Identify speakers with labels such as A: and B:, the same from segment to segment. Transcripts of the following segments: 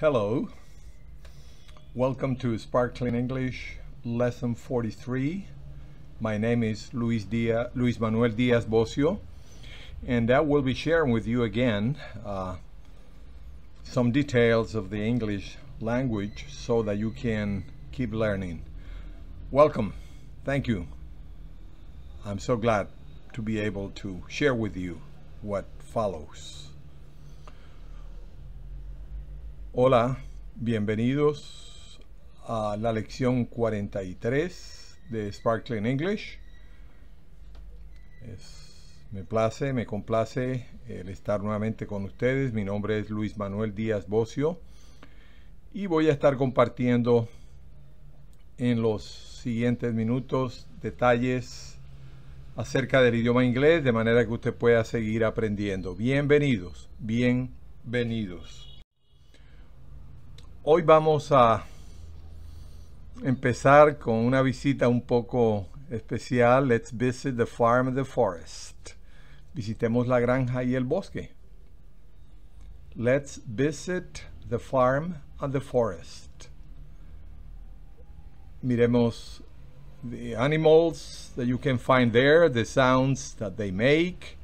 A: Hello, welcome to Sparkling English lesson 43. My name is Luis, Dia, Luis Manuel Diaz Bocio, and I will be sharing with you again uh, some details of the English language so that you can keep learning. Welcome, thank you. I'm so glad to be able to share with you what follows. Hola, bienvenidos a la lección 43 de Sparkling English. me place, me complace eh, el estar nuevamente con ustedes. Mi nombre es Luis Manuel Díaz Bocio y voy a estar compartiendo en los siguientes minutos detalles acerca del idioma inglés de manera que usted pueda seguir aprendiendo. Bienvenidos, bienvenidos. Hoy vamos a empezar con una visita un poco especial. Let's visit the farm and the forest. Visitemos la granja y el bosque. Let's visit the farm and the forest. Miremos the animals that you can find there, the sounds that they make,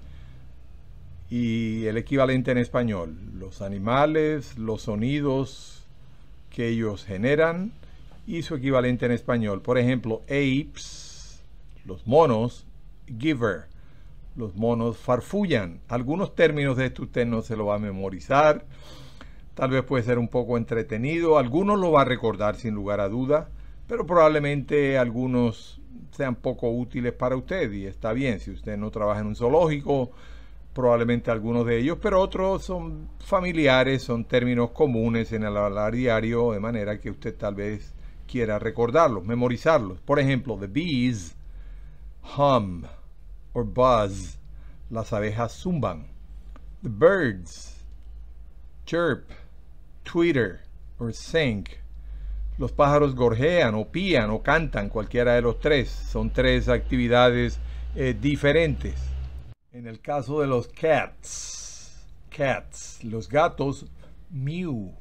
A: y el equivalente en español, los animales, los sonidos que ellos generan y su equivalente en español. Por ejemplo, apes, los monos, giver, los monos farfullan. Algunos términos de esto usted no se lo va a memorizar. Tal vez puede ser un poco entretenido. Algunos lo va a recordar sin lugar a duda, pero probablemente algunos sean poco útiles para usted y está bien si usted no trabaja en un zoológico probablemente algunos de ellos, pero otros son familiares, son términos comunes en el hablar diario, de manera que usted tal vez quiera recordarlos, memorizarlos. Por ejemplo, the bees hum or buzz, las abejas zumban. The birds chirp, twitter or sing. Los pájaros gorjean o pían o cantan, cualquiera de los tres. Son tres actividades eh, diferentes. En el caso de los cats, cats, los gatos mew,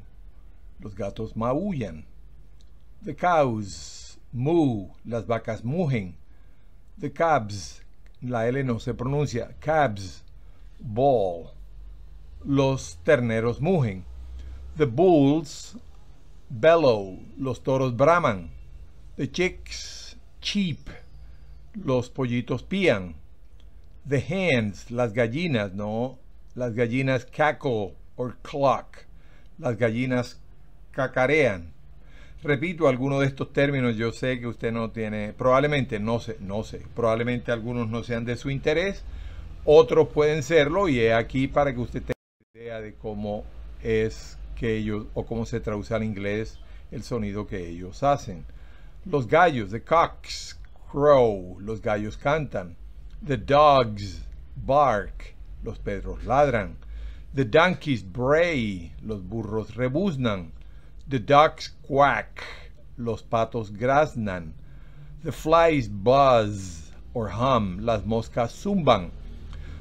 A: los gatos maullan. The cows moo, las vacas mugen. The cabs, la L no se pronuncia, cabs, ball. Los terneros mugen. The bulls bellow, los toros braman. The chicks cheep, los pollitos pían. The hens, las gallinas, ¿no? Las gallinas cackle or cluck. Las gallinas cacarean. Repito algunos de estos términos, yo sé que usted no tiene, probablemente no sé, no sé, probablemente algunos no sean de su interés, otros pueden serlo y he aquí para que usted tenga idea de cómo es que ellos o cómo se traduce al inglés el sonido que ellos hacen. Los gallos, the cocks crow, los gallos cantan. The dogs bark, los perros ladran. The donkeys bray, los burros rebuznan. The ducks quack, los patos graznan. The flies buzz or hum, las moscas zumban.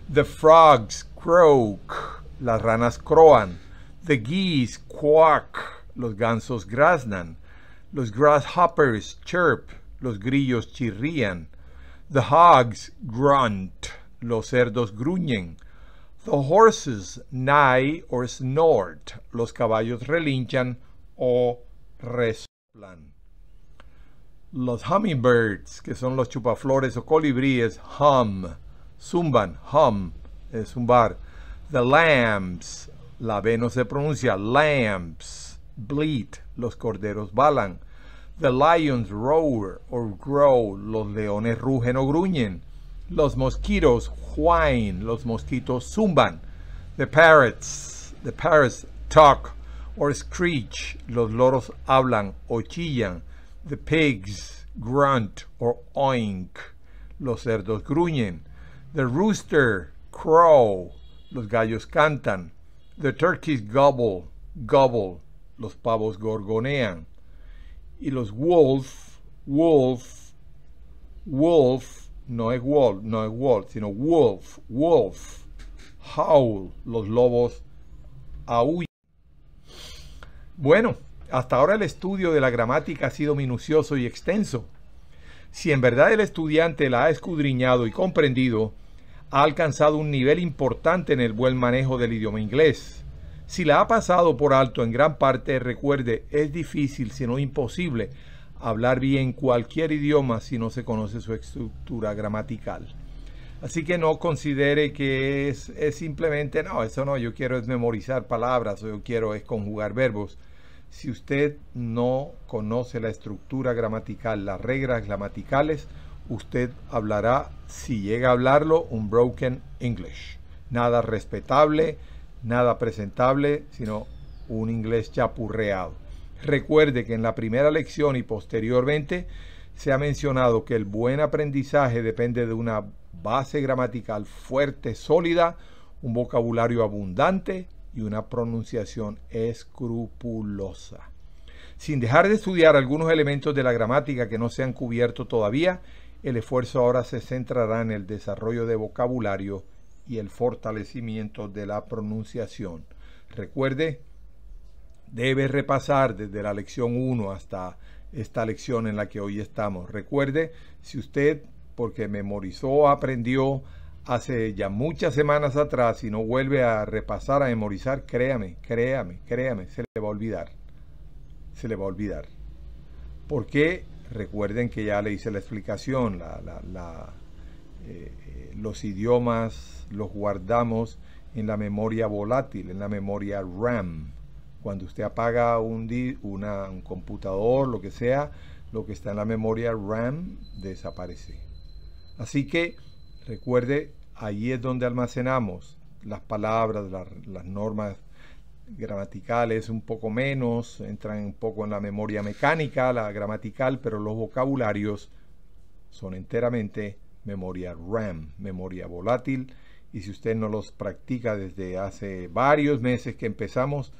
A: The frogs croak, las ranas croan. The geese quack, los gansos graznan. Los grasshoppers chirp, los grillos chirrían. The hogs grunt. Los cerdos gruñen. The horses neigh or snort. Los caballos relinchan o resoplan. Los hummingbirds, que son los chupaflores o colibríes, hum. Zumban, hum, es zumbar. The lambs, la B no se pronuncia, lambs. Bleat, los corderos balan. The lions roar or growl, los leones rugen o gruñen, los mosquitos whine, los mosquitos zumban, the parrots, the parrots talk or screech, los loros hablan o chillan, the pigs grunt or oink, los cerdos gruñen, the rooster crow, los gallos cantan, the turkeys gobble, gobble, los pavos gorgonean, y los Wolf, Wolf, Wolf, no es Wolf, no es Wolf, sino Wolf, Wolf, Howl, los lobos aullan. Bueno, hasta ahora el estudio de la gramática ha sido minucioso y extenso. Si en verdad el estudiante la ha escudriñado y comprendido, ha alcanzado un nivel importante en el buen manejo del idioma inglés. Si la ha pasado por alto en gran parte, recuerde, es difícil, si no imposible, hablar bien cualquier idioma si no se conoce su estructura gramatical. Así que no considere que es, simplemente, no, eso no, yo quiero es memorizar palabras o yo quiero es conjugar verbos. Si usted no conoce la estructura gramatical, las reglas gramaticales, usted hablará, si llega a hablarlo, un broken English. Nada respetable, nada presentable, sino un inglés chapurreado. Recuerde que en la primera lección y posteriormente se ha mencionado que el buen aprendizaje depende de una base gramatical fuerte, sólida, un vocabulario abundante y una pronunciación escrupulosa. Sin dejar de estudiar algunos elementos de la gramática que no se han cubierto todavía, el esfuerzo ahora se centrará en el desarrollo de vocabulario y el fortalecimiento de la pronunciación. Recuerde, debe repasar desde la lección 1 hasta esta lección en la que hoy estamos. Recuerde, si usted, porque memorizó, aprendió hace ya muchas semanas atrás y no vuelve a repasar, a memorizar, créame, créame, créame, se le va a olvidar. Se le va a olvidar. Porque recuerden que ya le hice la explicación, la eh, los idiomas los guardamos en la memoria volátil, en la memoria RAM. Cuando usted apaga un, un computador, lo que sea, lo que está en la memoria RAM desaparece. Así que recuerde, ahí es donde almacenamos las palabras, las normas gramaticales un poco menos, entran un poco en la memoria mecánica, la gramatical, pero los vocabularios son enteramente memoria RAM, memoria volátil. Y si usted no los practica desde hace varios meses que empezamos,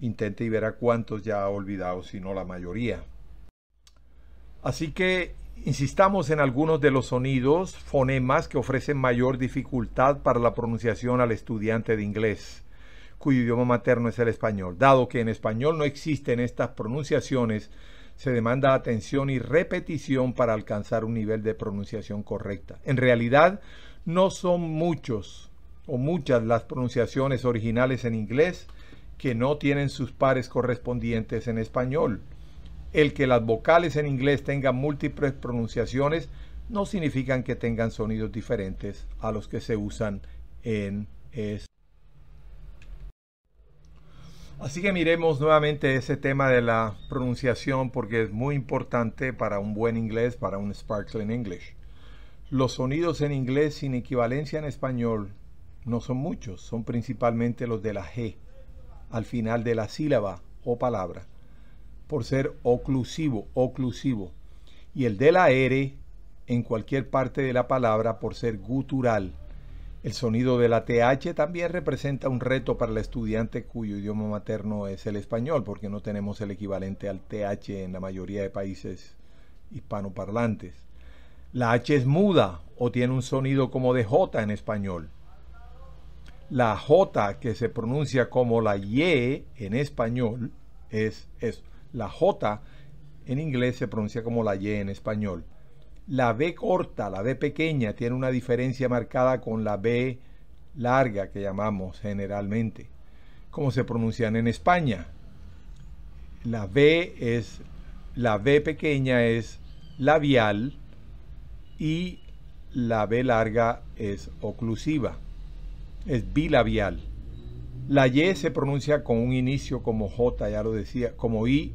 A: intente y verá cuántos ya ha olvidado, si no la mayoría. Así que insistamos en algunos de los sonidos, fonemas que ofrecen mayor dificultad para la pronunciación al estudiante de inglés, cuyo idioma materno es el español. Dado que en español no existen estas pronunciaciones, se demanda atención y repetición para alcanzar un nivel de pronunciación correcta. En realidad, no son muchos o muchas las pronunciaciones originales en inglés que no tienen sus pares correspondientes en español. El que las vocales en inglés tengan múltiples pronunciaciones no significan que tengan sonidos diferentes a los que se usan en español. Así que miremos nuevamente ese tema de la pronunciación porque es muy importante para un buen inglés, para un sparkling English. Los sonidos en inglés sin equivalencia en español no son muchos, son principalmente los de la G al final de la sílaba o palabra, por ser oclusivo, oclusivo, y el de la R en cualquier parte de la palabra por ser gutural, el sonido de la TH también representa un reto para el estudiante cuyo idioma materno es el español, porque no tenemos el equivalente al TH en la mayoría de países hispanoparlantes. La H es muda o tiene un sonido como de J en español. La J que se pronuncia como la Y en español es eso. La J en inglés se pronuncia como la Y en español. La B corta, la B pequeña, tiene una diferencia marcada con la B larga que llamamos generalmente. Como se pronuncian en España. La B es la B pequeña es labial y la B larga es oclusiva. Es bilabial. La Y se pronuncia con un inicio como J, ya lo decía, como I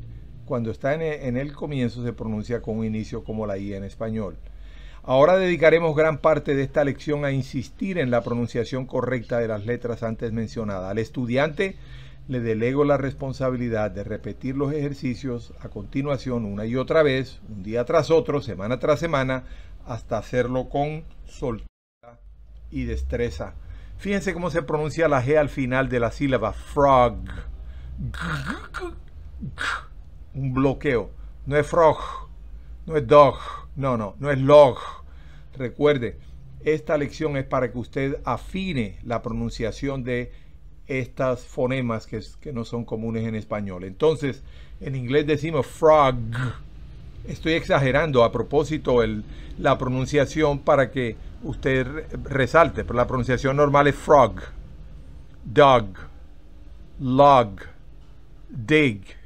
A: cuando está en, el comienzo se pronuncia con un inicio como la I en español. Ahora dedicaremos gran parte de esta lección a insistir en la pronunciación correcta de las letras antes mencionadas. Al estudiante le delego la responsabilidad de repetir los ejercicios a continuación una y otra vez, un día tras otro, semana tras semana, hasta hacerlo con soltura y destreza. Fíjense cómo se pronuncia la G al final de la sílaba, frog un bloqueo. No es frog, no es dog, no, no, no es log. Recuerde, esta lección es para que usted afine la pronunciación de estas fonemas que, no son comunes en español. Entonces, en inglés decimos frog. Estoy exagerando a propósito la pronunciación para que usted resalte, pero la pronunciación normal es frog, dog, log, dig.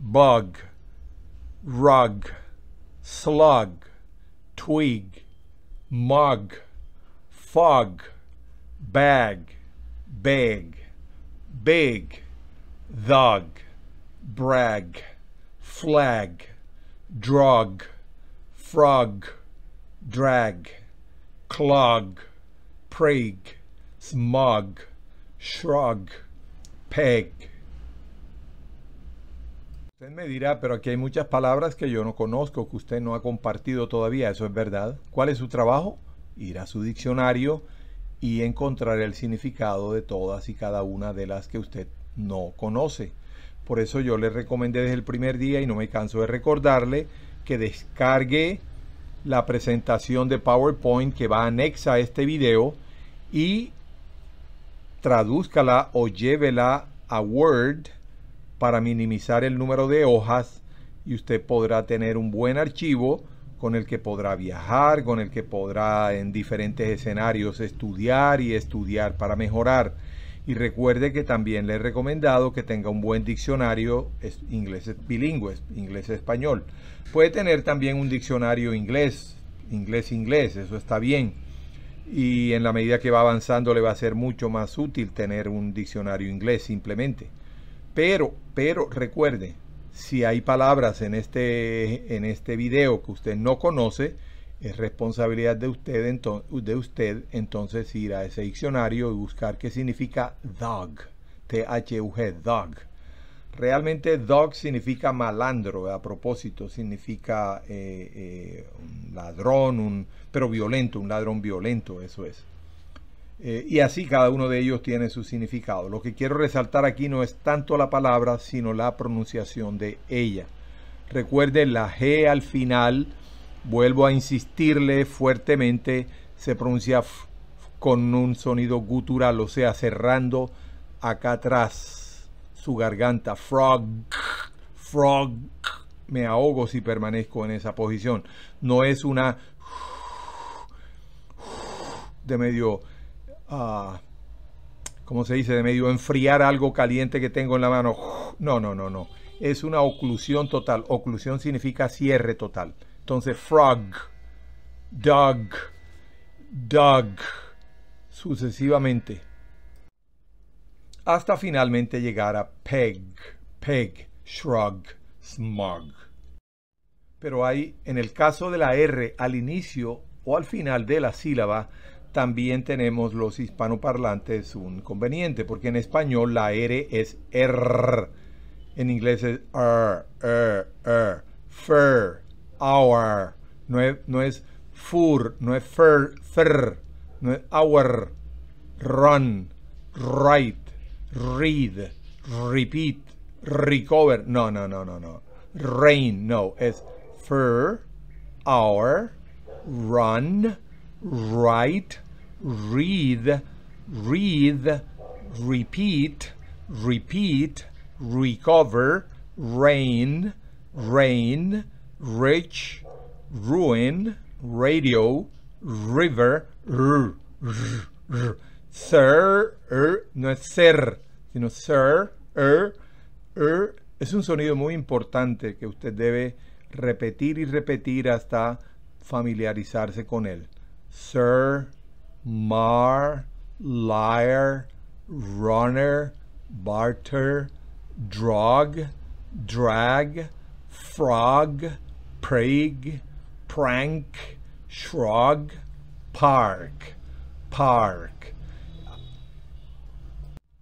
A: bug, rug, slug, twig, mug, fog, bag, beg, big, thug, brag, flag, drug, frog, drag, clog, prig, smug, shrug, peg, Usted me dirá, pero aquí hay muchas palabras que yo no conozco, que usted no ha compartido todavía, eso es verdad. ¿Cuál es su trabajo? Ir a su diccionario y encontrar el significado de todas y cada una de las que usted no conoce. Por eso yo le recomendé desde el primer día y no me canso de recordarle que descargue la presentación de PowerPoint que va anexa a este video y tradúzcala o llévela a Word para minimizar el número de hojas y usted podrá tener un buen archivo con el que podrá viajar, con el que podrá en diferentes escenarios estudiar y estudiar para mejorar. Y recuerde que también le he recomendado que tenga un buen diccionario inglés bilingüe, inglés-español. Puede tener también un diccionario inglés, inglés-inglés, eso está bien. Y en la medida que va avanzando le va a ser mucho más útil tener un diccionario inglés simplemente. Pero pero recuerde, si hay palabras en este, en este video que usted no conoce, es responsabilidad de usted, de usted entonces ir a ese diccionario y buscar qué significa dog, T-H-U-G, dog. Realmente dog significa malandro, a propósito, significa eh, eh, un ladrón, un, pero violento, un ladrón violento, eso es. Eh, y así cada uno de ellos tiene su significado. Lo que quiero resaltar aquí no es tanto la palabra, sino la pronunciación de ella. recuerden la G al final, vuelvo a insistirle fuertemente, se pronuncia con un sonido gutural, o sea, cerrando acá atrás su garganta. Frog, frog, me ahogo si permanezco en esa posición. No es una de medio Ah, ¿cómo se dice? De medio enfriar algo caliente que tengo en la mano. No, no, no, no. Es una oclusión total. Oclusión significa cierre total. Entonces, frog, dog, dog, sucesivamente. Hasta finalmente llegar a peg, peg, shrug, smug. Pero hay, en el caso de la R, al inicio o al final de la sílaba, también tenemos los hispanoparlantes un conveniente, porque en español la R es R, en inglés es R, er, R, er, R, er, fur, our, no es, fur, no es fur, fur, no es our, run, write, read, repeat, recover, no, no, no, no, no, rain, no, es fur, our, run, write, read, read, repeat, repeat, recover, rain, rain, rich, ruin, radio, river, r, r, r. sir, er, no es ser, sino sir, er, er. Es un sonido muy importante que usted debe repetir y repetir hasta familiarizarse con él. Sir, mar, liar, runner, barter, drog, drag, frog, prig, prank, shrog, park, park.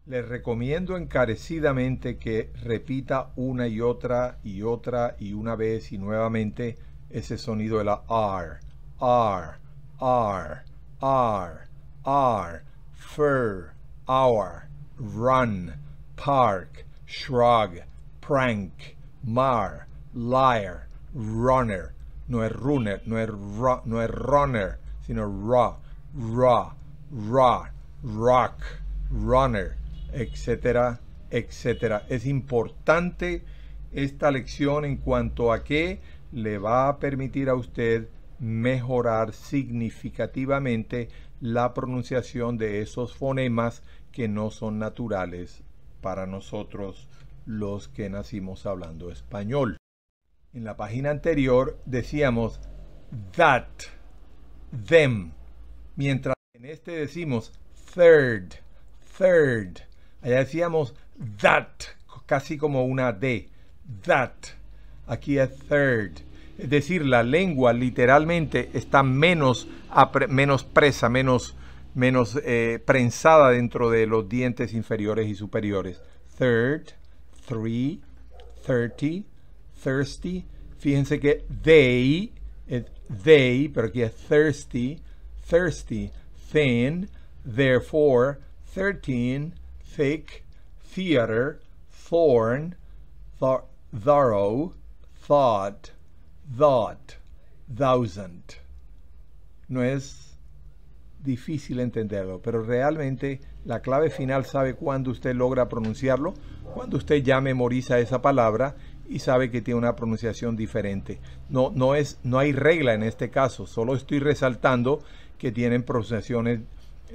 A: Les recomiendo encarecidamente que repita una y otra y otra y una vez y nuevamente ese sonido de la R, R, R. R, R, fur, hour, run, park, shrug, prank, mar, liar, runner. No es runner, no es, no es runner, sino raw, ra, raw, rock, runner, etcétera, etcétera. Es importante esta lección en cuanto a que le va a permitir a usted mejorar significativamente la pronunciación de esos fonemas que no son naturales para nosotros los que nacimos hablando español. En la página anterior decíamos that, them, mientras en este decimos third, third. Allá decíamos that, casi como una D, that. Aquí es third es decir, la lengua literalmente está menos, menos presa, menos, menos eh, prensada dentro de los dientes inferiores y superiores. Third, three, thirty, thirsty. Fíjense que they, they, pero aquí es thirsty, thirsty, thin, therefore, thirteen, thick, theater, thorn, thorough, thought thought, thousand. No es difícil entenderlo, pero realmente la clave final sabe cuando usted logra pronunciarlo, cuando usted ya memoriza esa palabra y sabe que tiene una pronunciación diferente. No, no, es, no hay regla en este caso, solo estoy resaltando que tienen pronunciaciones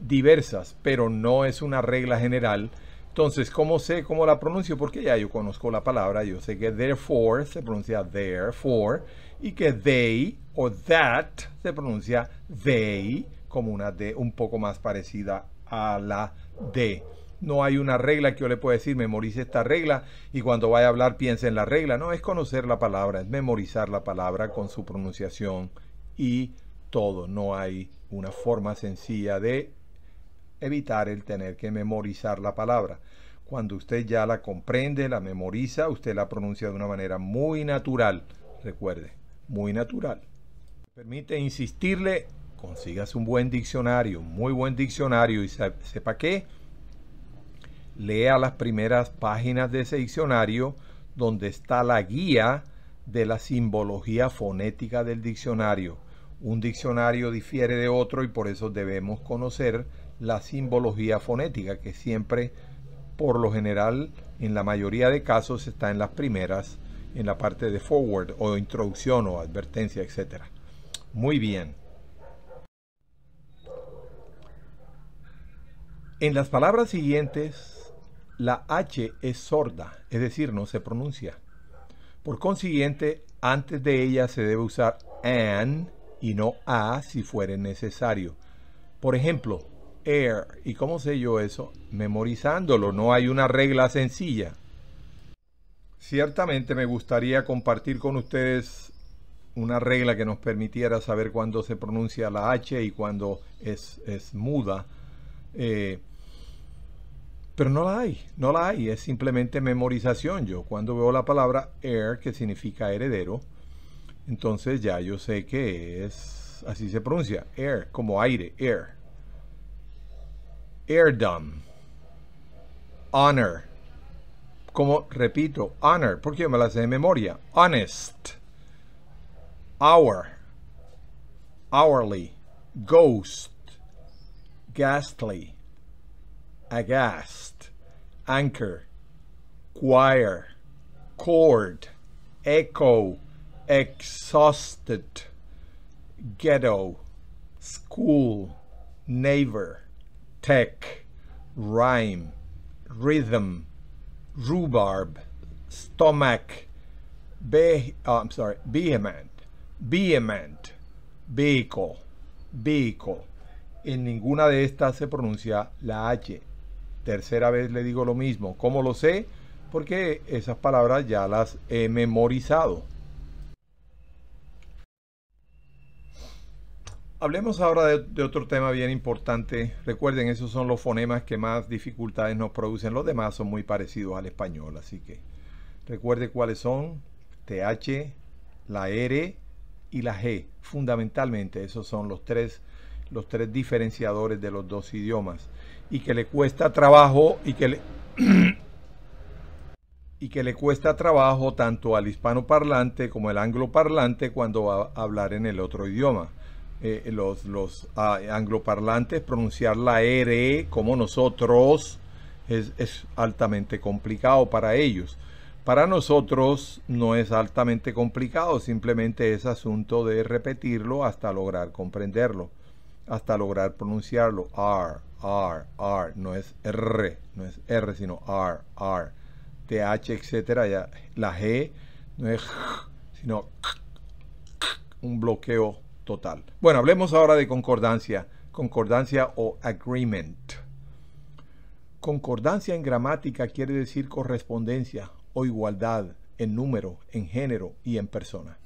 A: diversas, pero no es una regla general entonces, ¿cómo sé cómo la pronuncio? Porque ya yo conozco la palabra, yo sé que therefore se pronuncia therefore y que they o that se pronuncia they como una D un poco más parecida a la D. No hay una regla que yo le pueda decir, memorice esta regla y cuando vaya a hablar piense en la regla. No, es conocer la palabra, es memorizar la palabra con su pronunciación y todo. No hay una forma sencilla de evitar el tener que memorizar la palabra. Cuando usted ya la comprende, la memoriza, usted la pronuncia de una manera muy natural. Recuerde, muy natural. Permite insistirle, consigas un buen diccionario, muy buen diccionario y sepa qué. Lea las primeras páginas de ese diccionario donde está la guía de la simbología fonética del diccionario. Un diccionario difiere de otro y por eso debemos conocer la simbología fonética, que siempre, por lo general, en la mayoría de casos está en las primeras, en la parte de forward o introducción o advertencia, etcétera. Muy bien. En las palabras siguientes, la H es sorda, es decir, no se pronuncia. Por consiguiente, antes de ella se debe usar an y no a si fuere necesario. Por ejemplo, air. ¿Y cómo sé yo eso? Memorizándolo, no hay una regla sencilla. Ciertamente me gustaría compartir con ustedes una regla que nos permitiera saber cuándo se pronuncia la H y cuándo es, muda. Eh, pero no la hay, no la hay, es simplemente memorización. Yo cuando veo la palabra air que significa heredero, entonces ya yo sé que es, así se pronuncia, air, como aire, air. heirdom, Honor. Como repito, honor, porque yo me las sé de memoria. Honest. Hour. Hourly. Ghost. Ghastly. Aghast. Anchor. Choir. Chord. Echo. Exhausted. Ghetto. School. Neighbor tech, rhyme, rhythm, rhubarb, stomach, uh, I'm sorry, vehement, vehement, vehicle, vehicle. En ninguna de estas se pronuncia la H. Tercera vez le digo lo mismo. ¿Cómo lo sé? Porque esas palabras ya las he memorizado. Hablemos ahora de, otro tema bien importante. Recuerden, esos son los fonemas que más dificultades nos producen. Los demás son muy parecidos al español, así que recuerde cuáles son. TH, la R y la G. Fundamentalmente, esos son los tres, los tres diferenciadores de los dos idiomas. Y que le cuesta trabajo y que le... y que le cuesta trabajo tanto al hispanoparlante como al angloparlante cuando va a hablar en el otro idioma. Eh, los, los ah, angloparlantes pronunciar la R e como nosotros es, altamente complicado para ellos. Para nosotros no es altamente complicado, simplemente es asunto de repetirlo hasta lograr comprenderlo, hasta lograr pronunciarlo. R, R, R, no es R, no es R, sino R, R. TH, etcétera, ya, la G no es sino un bloqueo total. Bueno, hablemos ahora de concordancia. Concordancia o agreement. Concordancia en gramática quiere decir correspondencia o igualdad en número, en género y en persona.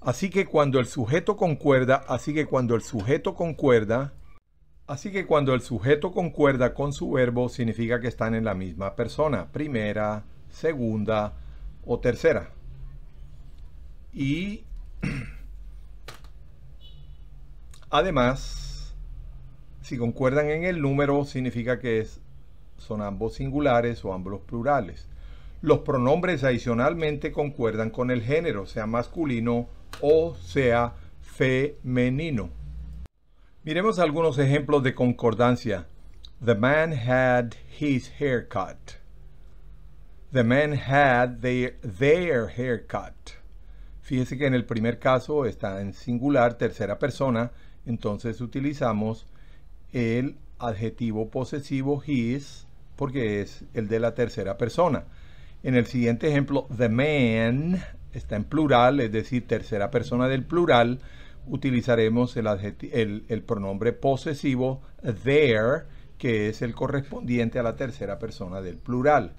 A: Así que cuando el sujeto concuerda, así que cuando el sujeto concuerda, así que cuando el sujeto concuerda con su verbo significa que están en la misma persona, primera, segunda o tercera. Y Además, si concuerdan en el número, significa que son ambos singulares o ambos plurales. Los pronombres adicionalmente concuerdan con el género, sea masculino o sea femenino. Miremos algunos ejemplos de concordancia. The man had his haircut. The man had their, their haircut. Fíjese que en el primer caso está en singular, tercera persona, entonces utilizamos el adjetivo posesivo his porque es el de la tercera persona. En el siguiente ejemplo, the man está en plural, es decir, tercera persona del plural. Utilizaremos el, pronombre posesivo there, que es el correspondiente a la tercera persona del plural.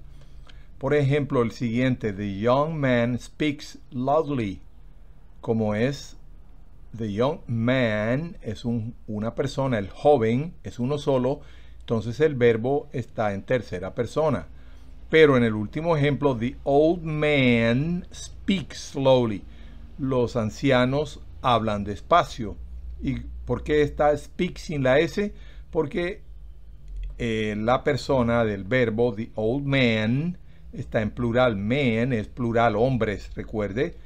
A: Por ejemplo, el siguiente, the young man speaks loudly, como es The young man es una persona, el joven es uno solo, entonces el verbo está en tercera persona. Pero en el último ejemplo, the old man speaks slowly. Los ancianos hablan despacio. ¿Y por qué está speak sin la S? Porque eh, la persona del verbo, the old man, está en plural. Man es plural hombres, recuerde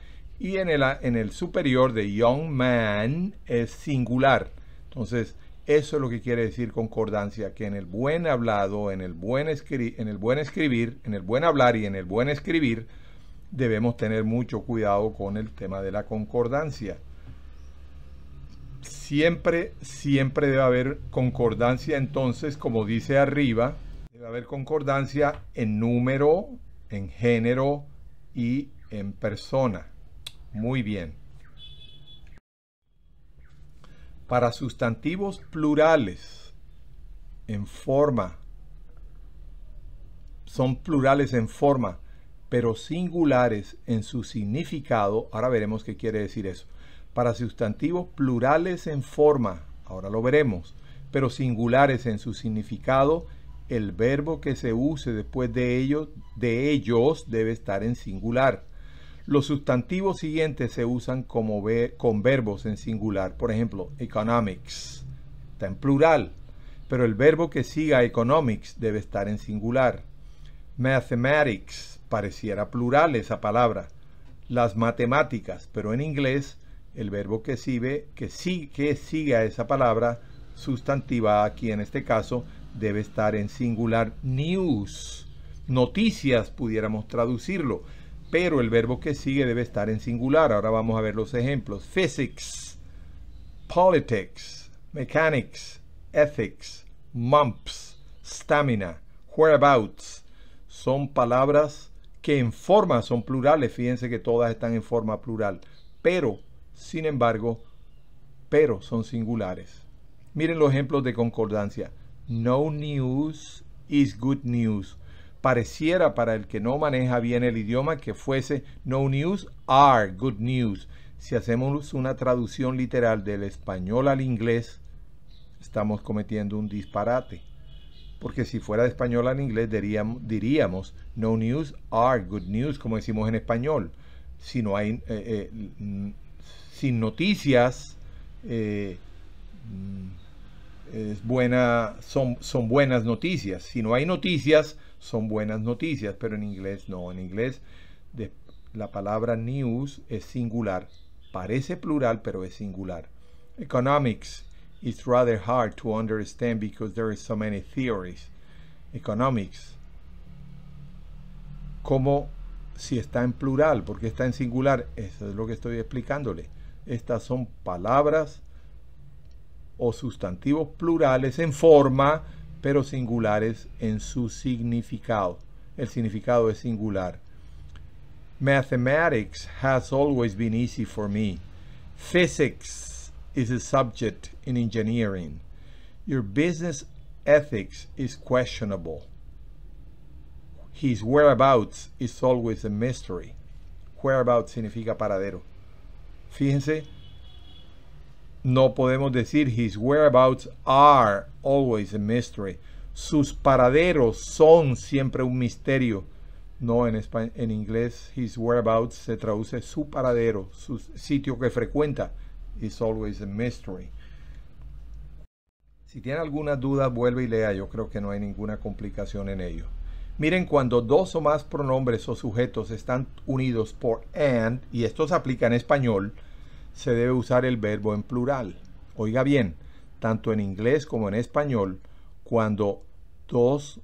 A: y en el, en el superior de young man es singular. Entonces, eso es lo que quiere decir concordancia, que en el buen hablado, en el buen, en el buen escribir, en el buen hablar y en el buen escribir, debemos tener mucho cuidado con el tema de la concordancia. Siempre, siempre debe haber concordancia, entonces, como dice arriba, debe haber concordancia en número, en género y en persona. Muy bien. Para sustantivos plurales en forma, son plurales en forma, pero singulares en su significado, ahora veremos qué quiere decir eso. Para sustantivos plurales en forma, ahora lo veremos, pero singulares en su significado, el verbo que se use después de ellos, de ellos debe estar en singular. Los sustantivos siguientes se usan como con verbos en singular. Por ejemplo, economics está en plural, pero el verbo que siga economics debe estar en singular. Mathematics pareciera plural esa palabra. Las matemáticas, pero en inglés el verbo que sigue, que, sí, que esa palabra sustantiva aquí en este caso debe estar en singular. News, noticias pudiéramos traducirlo pero el verbo que sigue debe estar en singular. Ahora vamos a ver los ejemplos. Physics, politics, mechanics, ethics, mumps, stamina, whereabouts. Son palabras que en forma son plurales. Fíjense que todas están en forma plural. Pero, sin embargo, pero son singulares. Miren los ejemplos de concordancia. No news is good news pareciera para el que no maneja bien el idioma que fuese no news are good news. Si hacemos una traducción literal del español al inglés, estamos cometiendo un disparate. Porque si fuera de español al inglés diríamos, no news are good news, como decimos en español. Si no hay, eh, eh, mm, sin noticias, eh, mm, es buena, son, son buenas noticias. Si no hay noticias, son buenas noticias, pero en inglés no. En inglés la palabra news es singular. Parece plural, pero es singular. Economics is rather hard to understand because there are so many theories. Economics. Como si está en plural, porque está en singular. Eso es lo que estoy explicándole. Estas son palabras o sustantivos plurales en forma pero singulares en su significado. El significado es singular. Mathematics has always been easy for me. Physics is a subject in engineering. Your business ethics is questionable. His whereabouts is always a mystery. Whereabouts significa paradero. Fíjense no podemos decir his whereabouts are always a mystery. Sus paraderos son siempre un misterio. No, en, en inglés his whereabouts se traduce su paradero, su sitio que frecuenta. Is always a mystery. Si tiene alguna duda, vuelve y lea. Yo creo que no hay ninguna complicación en ello. Miren, cuando dos o más pronombres o sujetos están unidos por and, y esto se aplica en español, se debe usar el verbo en plural. Oiga bien, tanto en inglés como en español, cuando dos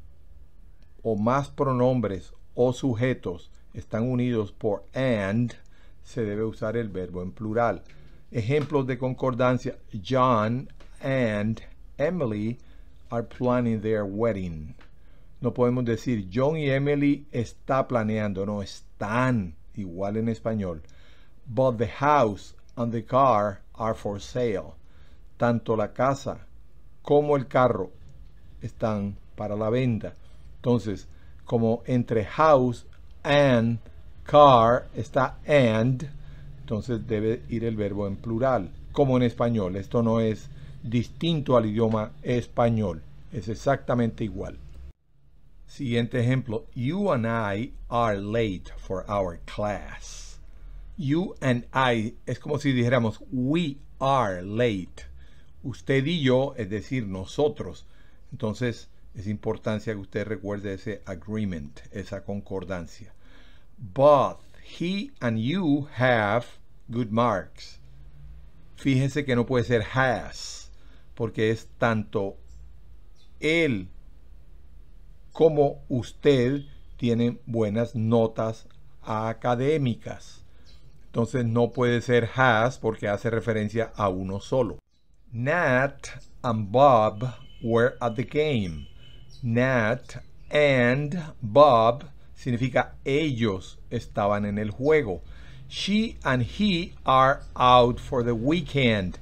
A: o más pronombres o sujetos están unidos por and, se debe usar el verbo en plural. Ejemplos de concordancia. John and Emily are planning their wedding. No podemos decir John y Emily está planeando, no, están igual en español. But the house and the car are for sale. Tanto la casa como el carro están para la venta. Entonces, como entre house and car está and, entonces debe ir el verbo en plural, como en español. Esto no es distinto al idioma español, es exactamente igual. Siguiente ejemplo, you and I are late for our class. You and I es como si dijéramos we are late. Usted y yo, es decir, nosotros. Entonces, es importante que usted recuerde ese agreement, esa concordancia. Both he and you have good marks. Fíjense que no puede ser has, porque es tanto él como usted tienen buenas notas académicas. Entonces no puede ser has porque hace referencia a uno solo. Nat and Bob were at the game. Nat and Bob significa ellos estaban en el juego. She and he are out for the weekend.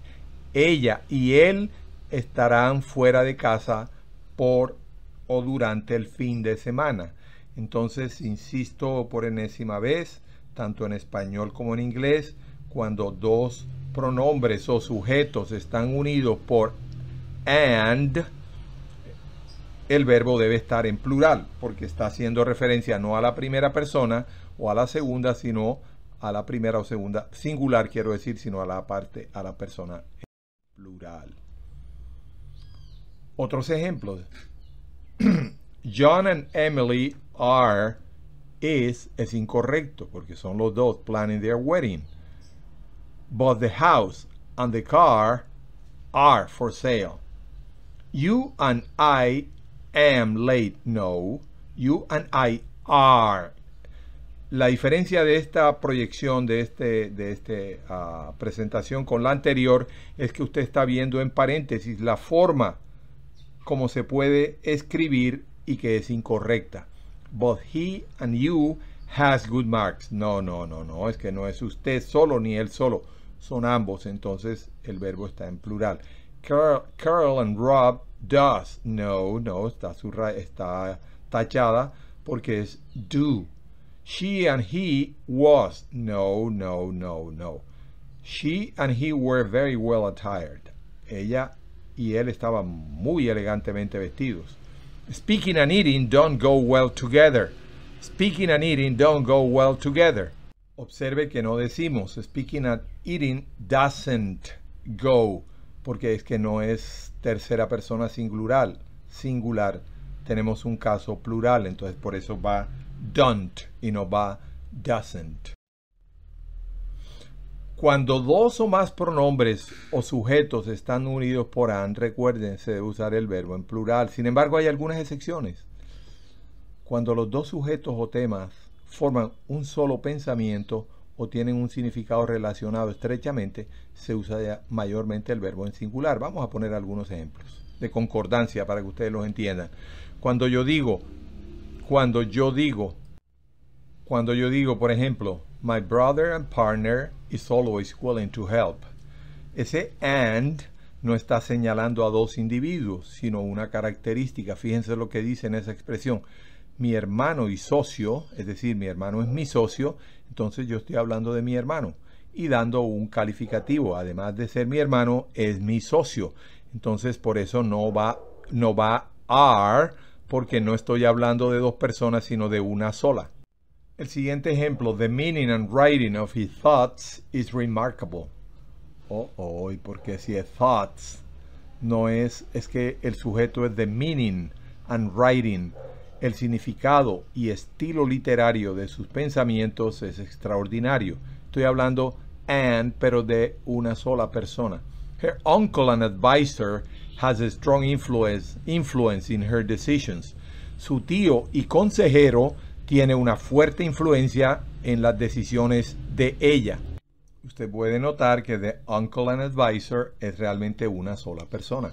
A: Ella y él estarán fuera de casa por o durante el fin de semana. Entonces, insisto por enésima vez, tanto en español como en inglés, cuando dos pronombres o sujetos están unidos por and, el verbo debe estar en plural, porque está haciendo referencia no a la primera persona o a la segunda, sino a la primera o segunda singular, quiero decir, sino a la parte, a la persona plural. Otros ejemplos. John and Emily are is es incorrecto porque son los dos planning their wedding. But the house and the car are for sale. You and I am late. No, you and I are. La diferencia de esta proyección, de esta de este, ah, presentación con la anterior, es que usted está viendo en paréntesis la forma como se puede escribir y que es incorrecta both he and you has good marks. No, no, no, no, es que no es usted solo ni él solo. Son ambos, entonces el verbo está en plural. Carl, and Rob does. No, no, está, surra, está tachada porque es do. She and he was. No, no, no, no. She and he were very well attired. Ella y él estaban muy elegantemente vestidos. Speaking and eating don't go well together. Speaking and eating don't go well together. Observe que no decimos speaking and eating doesn't go porque es que no es tercera persona singular, singular. Tenemos un caso plural, entonces por eso va don't y no va doesn't. Cuando dos o más pronombres o sujetos están unidos por an, recuérdense de usar el verbo en plural. Sin embargo, hay algunas excepciones. Cuando los dos sujetos o temas forman un solo pensamiento o tienen un significado relacionado estrechamente, se usa mayormente el verbo en singular. Vamos a poner algunos ejemplos de concordancia para que ustedes los entiendan. Cuando yo digo, cuando yo digo, cuando yo digo, por ejemplo, My brother and partner is always willing to help. Ese and no está señalando a dos individuos, sino una característica. Fíjense lo que dice en esa expresión. Mi hermano y socio, es decir, mi hermano es mi socio, entonces yo estoy hablando de mi hermano y dando un calificativo. Además de ser mi hermano, es mi socio. Entonces por eso no va, no va are, porque no estoy hablando de dos personas, sino de una sola. El siguiente ejemplo, the meaning and writing of his thoughts is remarkable. Oh, oh, ¿y si es thoughts? No es, es que el sujeto es the meaning and writing. El significado y estilo literario de sus pensamientos es extraordinario. Estoy hablando and, pero de una sola persona. Her uncle and advisor has a strong influence, influence in her decisions. Su tío y consejero tiene una fuerte influencia en las decisiones de ella. Usted puede notar que The Uncle and Advisor es realmente una sola persona.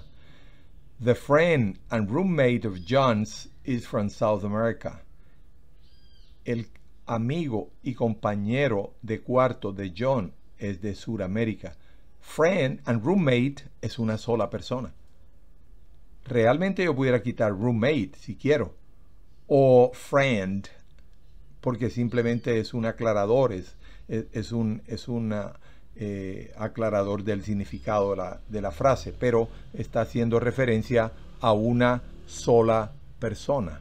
A: The friend and roommate of John's is from South America. El amigo y compañero de cuarto de John es de Sudamérica. Friend and roommate es una sola persona. Realmente yo pudiera quitar roommate si quiero. O friend porque simplemente es un aclarador, es, un es ah, eh, aclarador del significado de la, de la frase, pero está haciendo referencia a una sola persona.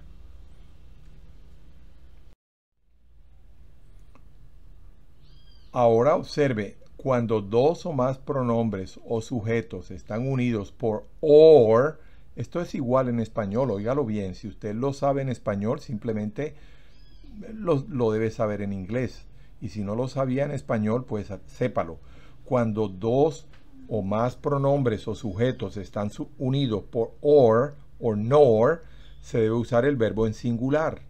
A: Ahora observe, cuando dos o más pronombres o sujetos están unidos por or, esto es igual en español, oígalo bien, si usted lo sabe en español, simplemente lo, lo debes saber en inglés. Y si no lo sabía en español, pues sépalo. Cuando dos o más pronombres o sujetos están unidos por or o nor, se debe usar el verbo en singular,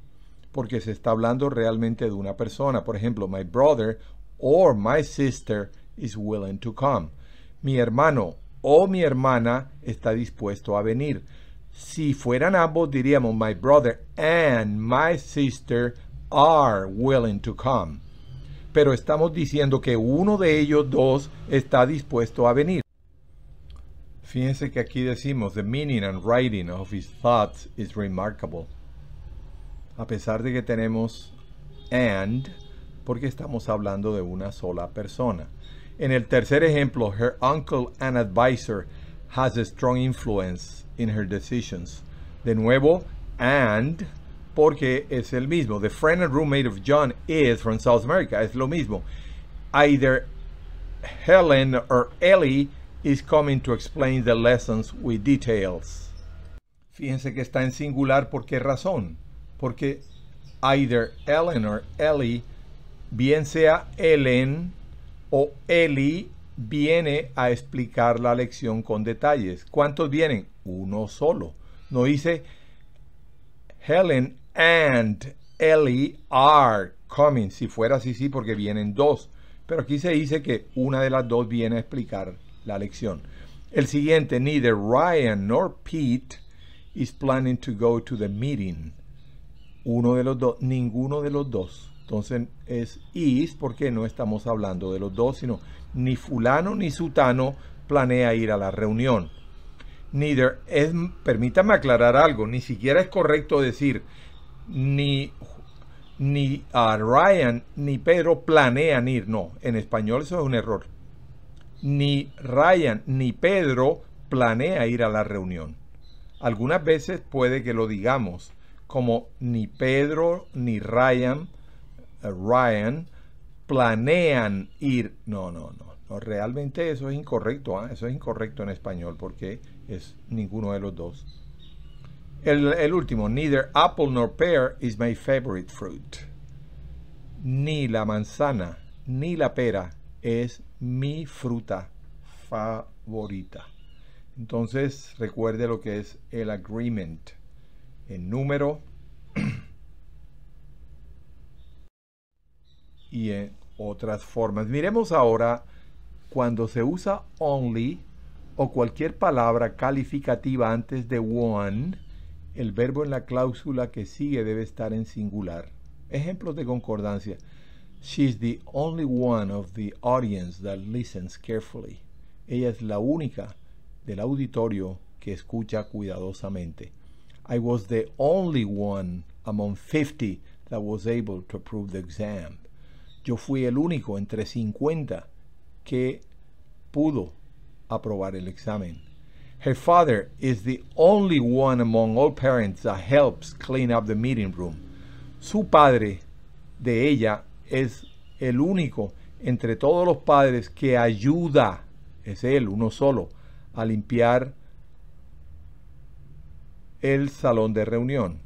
A: porque se está hablando realmente de una persona. Por ejemplo, my brother or my sister is willing to come. Mi hermano o mi hermana está dispuesto a venir. Si fueran ambos, diríamos my brother and my sister are willing to come. Pero estamos diciendo que uno de ellos dos está dispuesto a venir. Fíjense que aquí decimos, the meaning and writing of his thoughts is remarkable. A pesar de que tenemos and, porque estamos hablando de una sola persona. En el tercer ejemplo, her uncle and advisor has a strong influence in her decisions. De nuevo, and porque es el mismo. The friend and roommate of John is from South America. Es lo mismo. Either Helen or Ellie is coming to explain the lessons with details. Fíjense que está en singular por qué razón. Porque either Helen or Ellie, bien sea Helen o Ellie, viene a explicar la lección con detalles. ¿Cuántos vienen? Uno solo. No dice Helen, and, Ellie are coming. Si fuera así, sí, porque vienen dos. Pero aquí se dice que una de las dos viene a explicar la lección. El siguiente, neither Ryan nor Pete is planning to go to the meeting. Uno de los dos, ninguno de los dos. Entonces es is porque no estamos hablando de los dos, sino ni fulano ni sutano planea ir a la reunión. Neither es, permítame aclarar algo, ni siquiera es correcto decir ni, ni Ryan ni Pedro planean ir. No, en español eso es un error. Ni Ryan ni Pedro planea ir a la reunión. Algunas veces puede que lo digamos como ni Pedro ni Ryan, eh, Ryan planean ir. No, no, no, no. realmente eso es incorrecto. ¿ah? Eso es incorrecto en español porque es ninguno de los dos. El, último, neither apple nor pear is my favorite fruit. Ni la manzana ni la pera es mi fruta favorita. Entonces recuerde lo que es el agreement. En número y en otras formas. Miremos ahora cuando se usa only o cualquier palabra calificativa antes de one el verbo en la cláusula que sigue debe estar en singular. Ejemplos de concordancia. She's the only one of the audience that listens carefully. Ella es la única del auditorio que escucha cuidadosamente. I was the only one among 50 that was able to approve the exam. Yo fui el único entre 50 que pudo aprobar el examen. Her father is the only one among all parents that helps clean up the meeting room. Su padre de ella es el único entre todos los padres que ayuda, es él, uno solo, a limpiar el salón de reunión.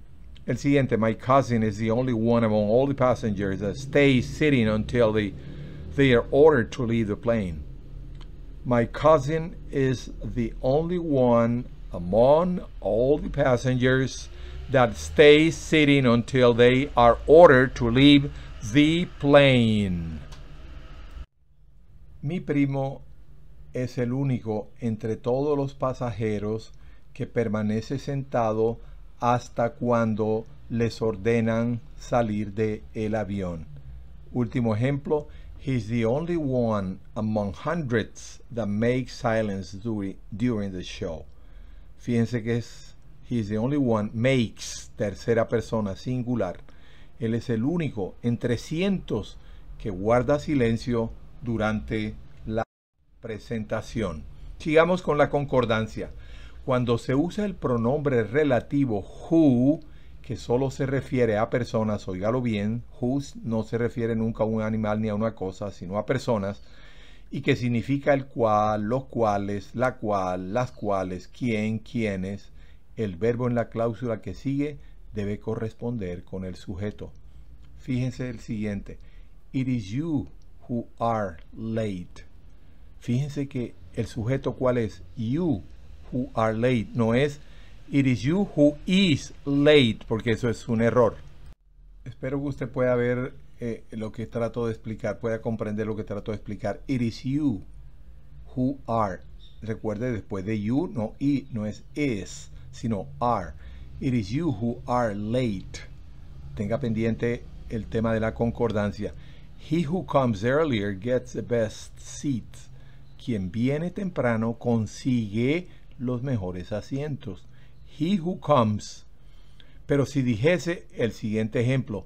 A: El siguiente, my cousin is the only one among all the passengers that stays sitting until they, they are ordered to leave the plane. My cousin is the only one among all the passengers that stays sitting until they are ordered to leave the plane. Mi primo es el único entre todos los pasajeros que permanece sentado hasta cuando les ordenan salir de el avión. Último ejemplo, He's the only one among hundreds that makes silence during, the show. Fíjense que es He's the only one makes tercera persona singular. Él es el único entre cientos que guarda silencio durante la presentación. Sigamos con la concordancia. Cuando se usa el pronombre relativo who, que solo se refiere a personas, oígalo bien, whose no se refiere nunca a un animal ni a una cosa, sino a personas, y que significa el cual, los cuales, la cual, las cuales, quién, quiénes, el verbo en la cláusula que sigue debe corresponder con el sujeto. Fíjense el siguiente, it is you who are late. Fíjense que el sujeto cuál es, you who are late, no es It is you who is late, porque eso es un error. Espero que usted pueda ver eh, lo que trato de explicar, pueda comprender lo que trato de explicar. It is you who are. Recuerde, después de you, no i, no es is, sino are. It is you who are late. Tenga pendiente el tema de la concordancia. He who comes earlier gets the best seats. Quien viene temprano consigue los mejores asientos he who comes. Pero si dijese el siguiente ejemplo,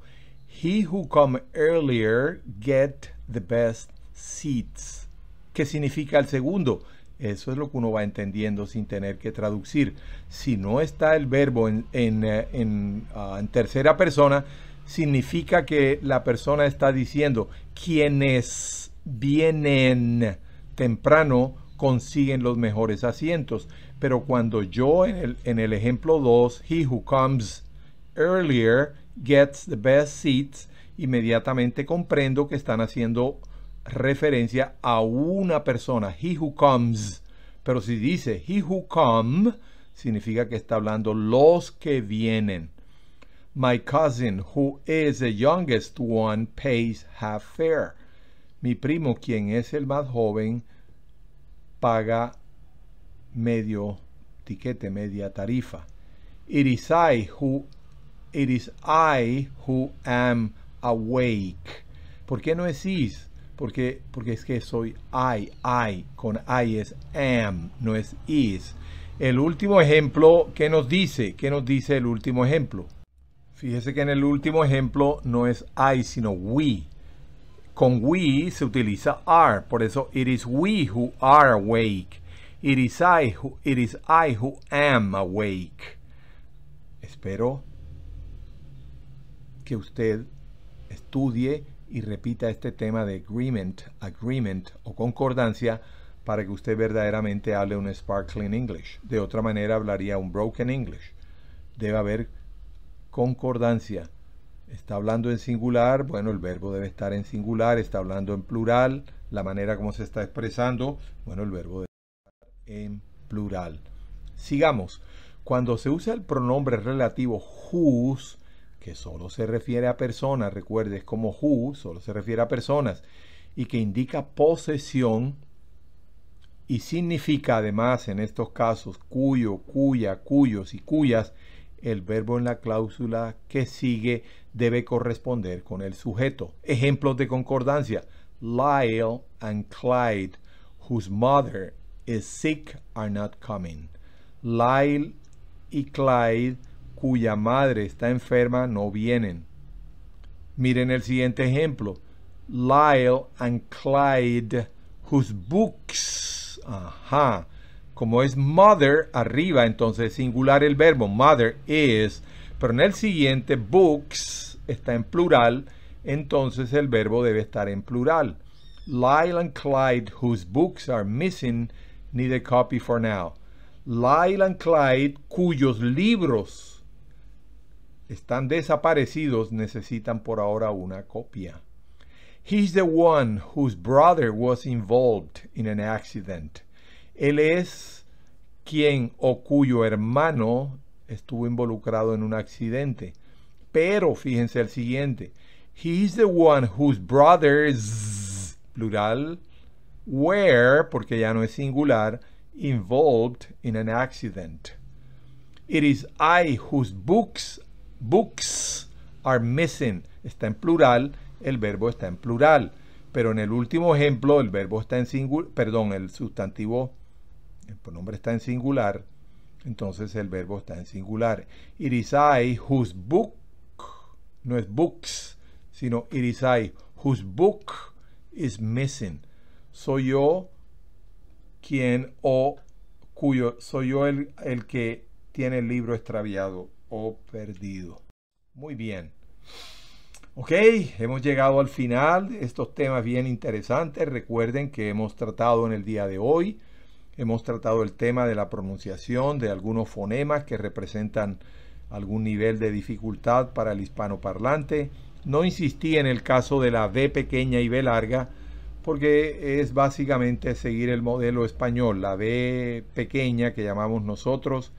A: he who come earlier get the best seats. ¿Qué significa el segundo? Eso es lo que uno va entendiendo sin tener que traducir. Si no está el verbo en, en eh, ah, tercera persona, significa que la persona está diciendo, quienes vienen temprano consiguen los mejores asientos. Pero cuando yo en el, ejemplo 2, he who comes earlier gets the best seats, inmediatamente comprendo que están haciendo referencia a una persona, he who comes. Pero si dice he who come, significa que está hablando los que vienen. My cousin, who is the youngest one, pays half fare. Mi primo, quien es el más joven, paga medio tiquete, media tarifa. It is I who it is I who am awake. ¿Por qué no es is? Porque, porque es que soy I, I, con I es am, no es is. El último ejemplo, ¿qué nos dice? ¿Qué nos dice el último ejemplo? Fíjese que en el último ejemplo no es I, sino we. Con we se utiliza are, por eso it is we who are awake. It is I who, am awake. Espero que usted estudie y repita este tema de agreement, agreement o concordancia para que usted verdaderamente hable un sparkling English. De otra manera hablaría un broken English. Debe haber concordancia. Está hablando en singular, bueno, el verbo debe estar en singular, está hablando en plural, la manera como se está expresando, bueno, el verbo debe plural. Sigamos. Cuando se usa el pronombre relativo whose, que solo se refiere a personas, recuerdes como who solo se refiere a personas, y que indica posesión, y significa además en estos casos cuyo, cuya, cuyos y cuyas, el verbo en la cláusula que sigue debe corresponder con el sujeto. Ejemplos de concordancia. Lyle and Clyde, whose mother is sick are not coming. Lyle y Clyde, cuya madre está enferma, no vienen. Miren el siguiente ejemplo. Lyle and Clyde, whose books. Ajá. Como es mother arriba, entonces singular el verbo. Mother is. Pero en el siguiente, books está en plural. Entonces el verbo debe estar en plural. Lyle and Clyde, whose books are missing, need a copy for now. Lyle and Clyde, cuyos libros están desaparecidos, necesitan por ahora una copia. He's the one whose brother was involved in an accident. Él es quien o cuyo hermano estuvo involucrado en un accidente. Pero fíjense el siguiente. He's the one whose brothers, plural, where porque ya no es singular, involved in an accident. It is I whose books, books are missing. Está en plural, el verbo está en plural. Pero en el último ejemplo, el verbo está en singular, perdón, el sustantivo, el pronombre está en singular, entonces el verbo está en singular. It is I whose book, no es books, sino it is I whose book is missing soy yo quien o cuyo soy yo el, que tiene el libro extraviado o perdido. Muy bien. Ok, hemos llegado al final estos temas bien interesantes. Recuerden que hemos tratado en el día de hoy, hemos tratado el tema de la pronunciación de algunos fonemas que representan algún nivel de dificultad para el hispanoparlante. No insistí en el caso de la B pequeña y B larga, porque es básicamente seguir el modelo español. La B pequeña que llamamos nosotros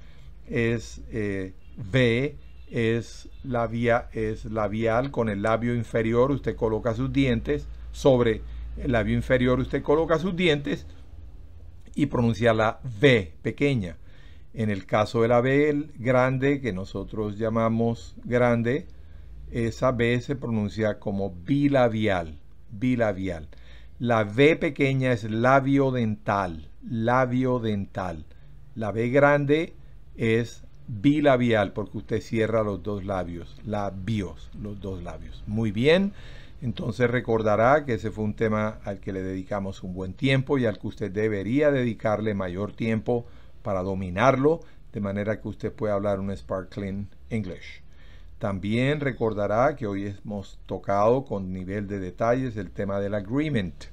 A: es eh, B, es labial con el labio inferior, usted coloca sus dientes, sobre el labio inferior usted coloca sus dientes y pronuncia la B pequeña. En el caso de la B grande, que nosotros llamamos grande, esa B se pronuncia como bilabial, bilabial. La B pequeña es labio dental, labio dental. La B grande es bilabial porque usted cierra los dos labios, labios, los dos labios. Muy bien, entonces recordará que ese fue un tema al que le dedicamos un buen tiempo y al que usted debería dedicarle mayor tiempo para dominarlo, de manera que usted pueda hablar un Sparkling English. También recordará que hoy hemos tocado con nivel de detalles el tema del agreement.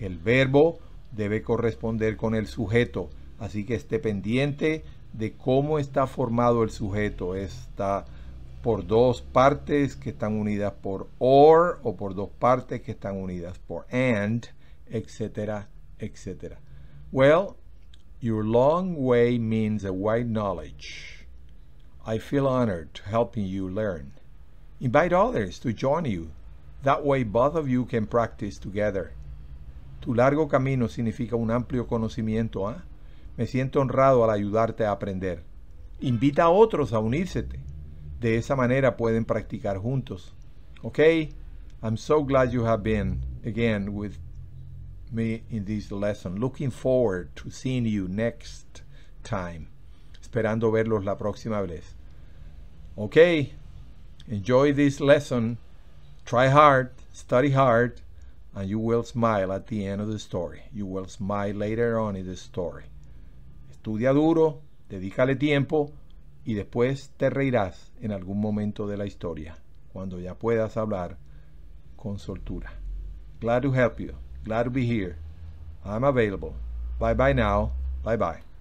A: El verbo debe corresponder con el sujeto, así que esté pendiente de cómo está formado el sujeto. Está por dos partes que están unidas por or o por dos partes que están unidas por and, etcétera, etcétera. Well, your long way means a wide knowledge. I feel honored to helping you learn. Invite others to join you. That way both of you can practice together. Tu largo camino significa un amplio conocimiento. ¿eh? Me siento honrado al ayudarte a aprender. Invita a otros a unírsete. De esa manera pueden practicar juntos. Okay? I'm so glad you have been again with me in this lesson. Looking forward to seeing you next time. esperando verlos la próxima vez. Ok, enjoy this lesson. Try hard, study hard, and you will smile at the end of the story. You will smile later on in the story. Estudia duro, dedícale tiempo y después te reirás en algún momento de la historia, cuando ya puedas hablar con soltura. Glad to help you. Glad to be here. I'm available. Bye bye now. Bye bye.